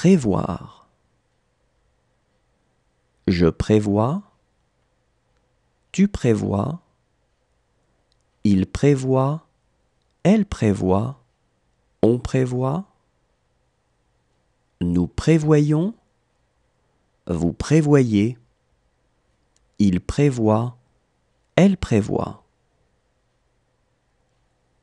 Prévoir. Je prévois. Tu prévois. Il prévoit. Elle prévoit. On prévoit. Nous prévoyons. Vous prévoyez. Il prévoit. Elle prévoit.